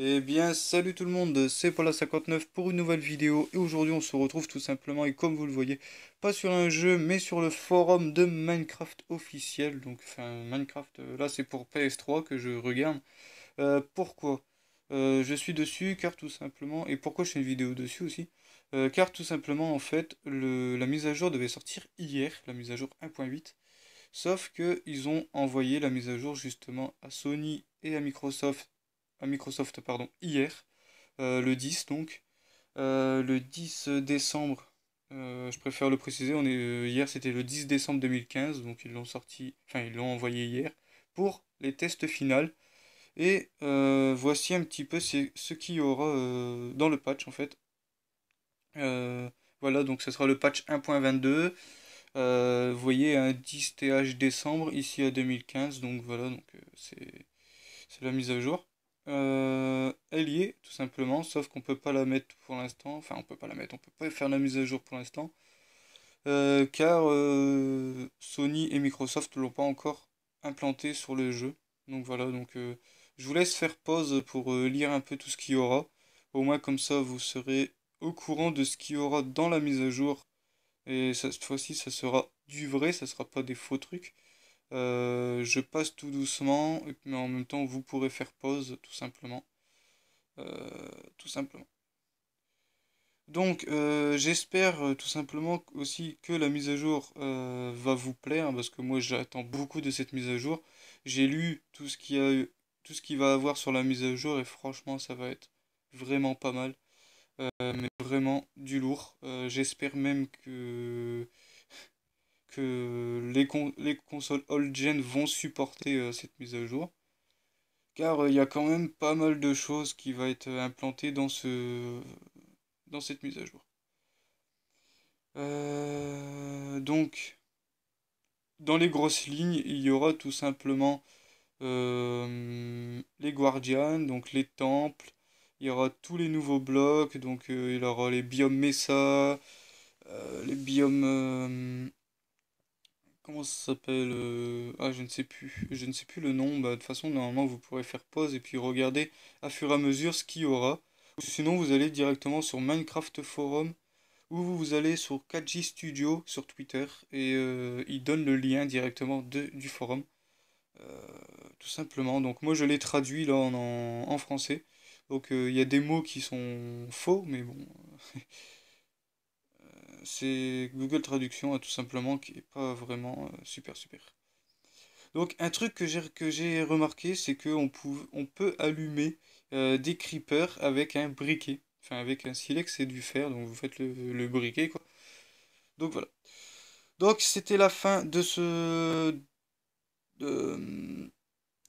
Eh bien salut tout le monde, c'est Paula59 pour une nouvelle vidéo et aujourd'hui on se retrouve tout simplement et comme vous le voyez, pas sur un jeu mais sur le forum de Minecraft officiel, donc enfin Minecraft euh, là c'est pour PS3 que je regarde. Euh, pourquoi euh, je suis dessus car tout simplement, et pourquoi je fais une vidéo dessus aussi, car tout simplement en fait la mise à jour devait sortir hier, la mise à jour 1.8, sauf que ils ont envoyé la mise à jour justement à Sony et à Microsoft à Microsoft pardon, hier, euh, le 10 donc. Euh, le 10 décembre, euh, je préfère le préciser, on est, hier c'était le 10 décembre 2015, donc ils l'ont sorti, enfin ils l'ont envoyé hier, pour les tests finales. Et voici un petit peu ce qu'il y aura dans le patch en fait. voilà, donc ce sera le patch 1.22. vous voyez un 10 TH décembre ici à 2015, donc voilà, donc c'est la mise à jour. Euh, elle y est, tout simplement, sauf qu'on peut pas la mettre pour l'instant. Enfin, on peut pas la mettre, on peut pas faire la mise à jour pour l'instant. Euh, car euh, Sony et Microsoft l'ont pas encore implanté sur le jeu. Donc voilà, donc je vous laisse faire pause pour lire un peu tout ce qu'il y aura. Au moins comme ça vous serez au courant de ce qu'il y aura dans la mise à jour. Et cette fois-ci ça sera du vrai, ça sera pas des faux trucs. Euh, je passe tout doucement, mais en même temps, vous pourrez faire pause, tout simplement. Euh, tout simplement. Donc, euh, j'espère tout simplement aussi que la mise à jour va vous plaire, hein, parce que moi, j'attends beaucoup de cette mise à jour. J'ai lu tout ce qu'il a eu, tout ce qu'il va avoir sur la mise à jour, et franchement, ça va être vraiment pas mal. mais vraiment du lourd. j'espère même que que les, les consoles old-gen vont supporter euh, cette mise à jour. Car euh, il y a quand même pas mal de choses qui va être euh, implantées dans, ce, dans cette mise à jour. donc, dans les grosses lignes, il y aura tout simplement les Guardians, donc les temples, il y aura tous les nouveaux blocs, donc il y aura les biomes Mesa, les biomes Comment ça s'appelle euh, Ah, je ne sais plus. Je ne sais plus le nom. Bah, de toute façon, normalement, vous pourrez faire pause et puis regarder à fur et à mesure ce qu'il y aura. Sinon, vous allez directement sur Minecraft Forum ou vous allez sur 4 Studio sur Twitter et euh, il donne le lien directement du forum. Euh, tout simplement. Donc, moi, je l'ai traduit là en français. Donc, il y a des mots qui sont faux, mais bon. c'est Google Traduction hein, tout simplement qui n'est pas vraiment euh, super super. Donc un truc que j'ai, remarqué c'est que on peut allumer euh, des creepers avec un briquet. Enfin avec un silex et du fer donc vous faites le, briquet quoi. Donc voilà. Donc c'était la fin de ce... Euh,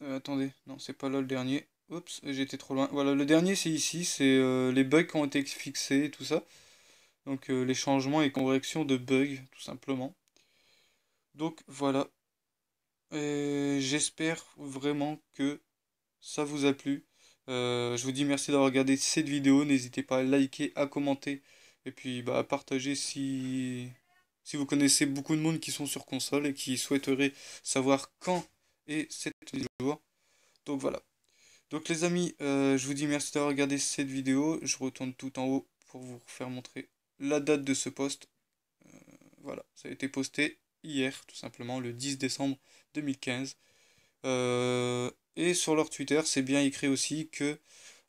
attendez, non, c'est pas là le dernier. Oups, j'étais trop loin. Voilà, le dernier c'est ici, c'est les bugs qui ont été fixés et tout ça. Donc euh, les changements et corrections de bugs, tout simplement. Donc voilà. J'espère vraiment que ça vous a plu. Euh, je vous dis merci d'avoir regardé cette vidéo. N'hésitez pas à liker, à commenter et puis bah, à partager si... si vous connaissez beaucoup de monde qui sont sur console et qui souhaiteraient savoir quand est cette jour. Donc voilà. Donc les amis, euh, je vous dis merci d'avoir regardé cette vidéo. Je retourne tout en haut pour vous faire montrer la date de ce poste. Euh, voilà, ça a été posté hier, tout simplement, le 10 décembre 2015. Euh, et sur leur Twitter, c'est bien écrit aussi que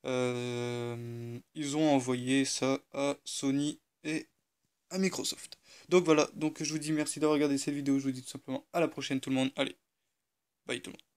euh, ils ont envoyé ça à Sony et à Microsoft. Donc voilà, donc je vous dis merci d'avoir regardé cette vidéo, je vous dis tout simplement à la prochaine tout le monde, allez, bye tout le monde.